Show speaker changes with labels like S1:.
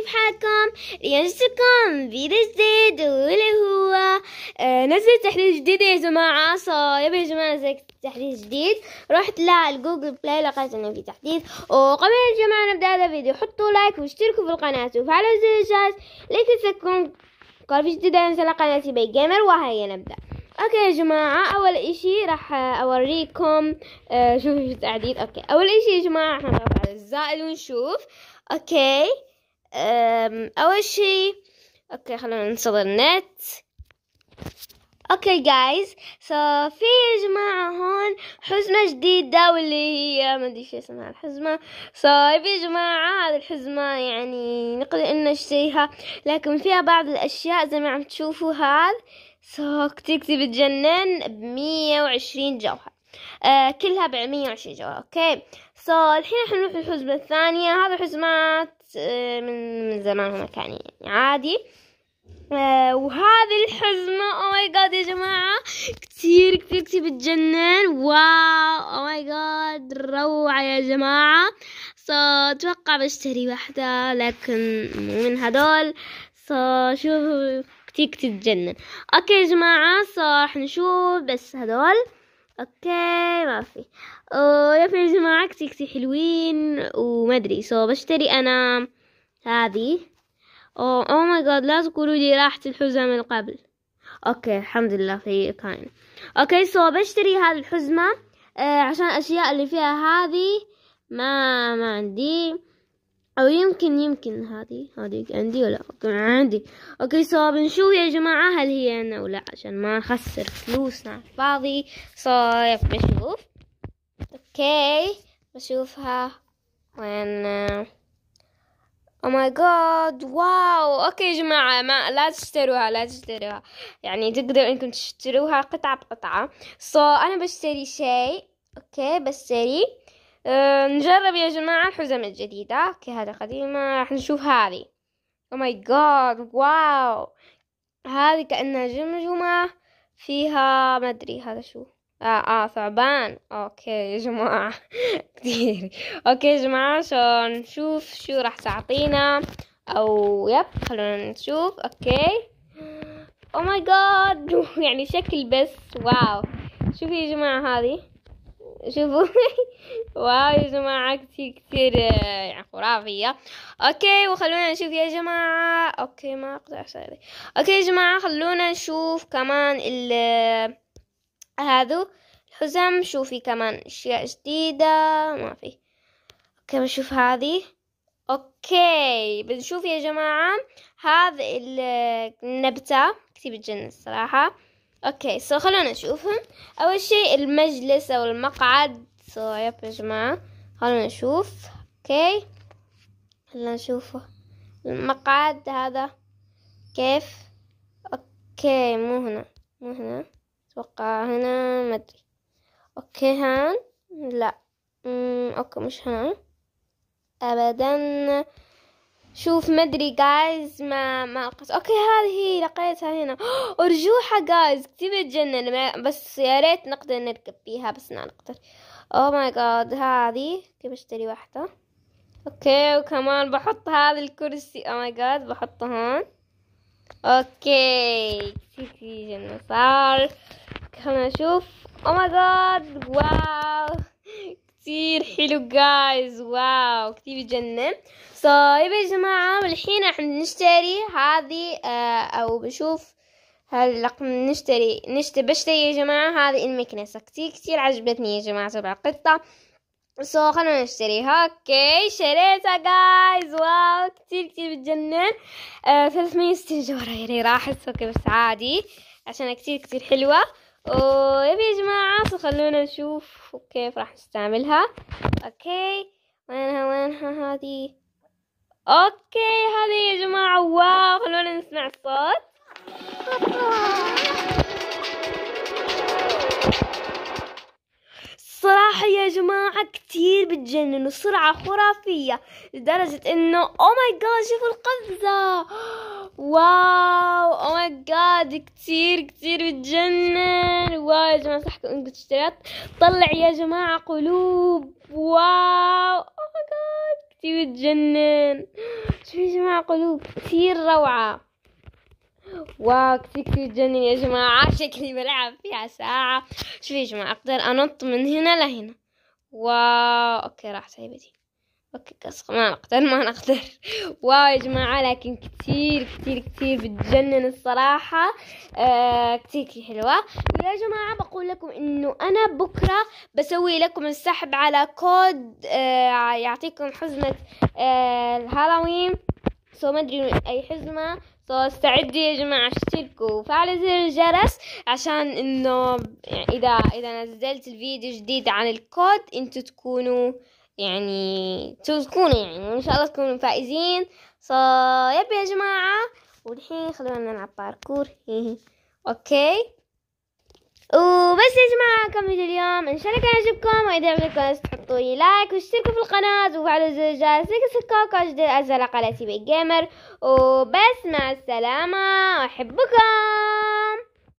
S1: كيف حالكم اليوم ينشكم فيديو جديد واللي هو نزل تحليل جديد يا جماعة صار صايب يا جماعة نزلت تحديث جديد رحت لجوجل بلاي لقيت انه في تحديث وقبل يا جماعة نبدأ هذا الفيديو حطوا لايك واشتركوا في القناة وفعلوا زر الجرس تنسكم كل فيديو جديد انزل قناتي باي جيمر وهيا نبدأ اوكي يا جماعة اول اشي راح اوريكم آه، شوفوا في التحديث اوكي اول اشي يا جماعة راح نضغط على الزائد ونشوف اوكي اول شيء اوكي خلونا ننتظر النت اوكي جايز سو في يا جماعه هون حزمه جديده واللي هي ما ادري شو اسمها الحزمه سو so, يا جماعه هذه الحزمه يعني نقدر ان نشتريها لكن فيها بعض الاشياء زي ما عم تشوفوا هذا سو so, كتير كتير بتجنن بمية وعشرين جوهر آه كلها بعمية وعشرين جوال اوكي سو so, الحين نروح للحزمة الثانية هذا حزمات آه من, من زمان هما كان يعني عادي آه وهذه الحزمة او ماي جاد يا جماعة كتير كتير كتير بتجنن واو او ماي جاد روعة يا جماعة سو اتوقع بشتري واحدة لكن مو من هدول سو شوفوا كتير كتير تجنن اوكي يا جماعة صح نشوف بس هدول اوكي ما في او يا جماعة كتير حلوين وما ادري سو بشتري انا هذه او او ماي جاد لا تقولوا لي راحت الحزمة من قبل اوكي الحمد لله في كاين اوكي سو بشتري هذه الحزمة أه، عشان الاشياء اللي فيها هذه ما ما عندي او يمكن يمكن هذه هذه عندي ولا عندي اوكي سو بنشوف يا جماعة هل هي انا ولا عشان ما اخسر فلوسنا على الفاضي بشوف اوكي بشوفها وين او ماي جاد واو اوكي يا جماعه ما لا تشتروها لا تشتروها يعني تقدروا انكم تشتروها قطعه بقطعه سو so, انا بشتري شيء اوكي بشتري أه، نجرب يا جماعة الحزم الجديدة اوكي هذا قديمة راح نشوف هذه او ماي جاد واو هذه كأنها جمجمة فيها ما ادري هذا شو اه اه ثعبان اوكي يا جماعة كثير اوكي يا جماعة عشان نشوف شو راح تعطينا او يب خلونا نشوف اوكي او ماي جاد يعني شكل بس واو شوفي يا جماعة هذه شوفوا واو يا جماعة كتير كتير آه، يعني خرافية اوكي وخلونا نشوف يا جماعة اوكي ما اقدر اسوي اوكي يا جماعة خلونا نشوف كمان ال آه، هذو الحزم شوفي كمان اشياء جديدة ما في اوكي بنشوف هذي اوكي بنشوف يا جماعة هذا النبتة آه، كتير بتجنن الصراحة اوكي سو خلونا نشوفهم اول شيء المجلس او المقعد سو يب يا جماعة خلونا نشوف اوكي خلونا نشوفه المقعد هذا كيف اوكي مو هنا مو هنا اتوقع هنا ما ادري اوكي هان لا اوكي مش هنا ابدا شوف مدري جايز ما ما لقيت اوكي هذه لقيتها هنا ارجوحة جايز كتير تجنن بس يا ريت نقدر نركب فيها بس ما نقدر او ماي جاد هذه كيف اشتري واحدة اوكي وكمان بحط هذا الكرسي او ماي جاد بحطه هون اوكي كتير جنن صار خلنا نشوف او ماي جاد واو كتير حلو جايز واو كتير بجنن طيب يا جماعة الحين راح نشتري هذه آه او بشوف هلا نشتري نشتري بشتري يا جماعة هذه المكنسة كتير كتير عجبتني يا جماعة تبع القطة سو خلونا نشتريها اوكي شريتها جايز واو كتير كتير بتجنن آه 300 جورة يعني راحت اوكي بس عادي عشان كتير كتير حلوة ويبي oh، يا جماعة خلونا نشوف كيف راح نستعملها اوكي وينها وينها هذه اوكي هذه يا جماعة واو خلونا نسمع الصوت الصراحة يا جماعة كتير بتجنن وسرعة خرافية لدرجة انه او ماي جاد شوفوا القفزة واو جاد كتير كتير بتجنن واو يا جماعة صح كنت اشتريت طلع يا جماعة قلوب واو اوه ماي جاد كتير بتجنن شوفوا يا جماعة قلوب كتير روعة واو كتير كتير بتجنن يا جماعة شكلي بلعب فيها ساعة شوفوا يا جماعة اقدر انط من هنا لهنا واو اوكي راح سايبتي اوكي قص ما نقدر ما نقدر واو يا جماعة لكن كتير كتير كتير بتجنن الصراحة آه كتير كتير حلوة يا جماعة بقول لكم انه انا بكرة بسوي لكم السحب على كود آه يعطيكم حزمة آه الهالوين سو ما ادري اي حزمة سو استعدوا يا جماعة اشتركوا وفعلوا زر الجرس عشان انه يعني اذا اذا نزلت الفيديو جديد عن الكود انتوا تكونوا يعني تفوزكون يعني وان شاء الله تكونوا فائزين يبي يا جماعة والحين خلونا نلعب باركور اوكي وبس يا جماعة كان فيديو اليوم ان شاء الله كان يعجبكم واذا عجبكم تحطوا لي لايك واشتركوا في القناة وفعلوا زر الجرس لتسكوكوا جديد انزل تي بي جيمر وبس مع السلامة احبكم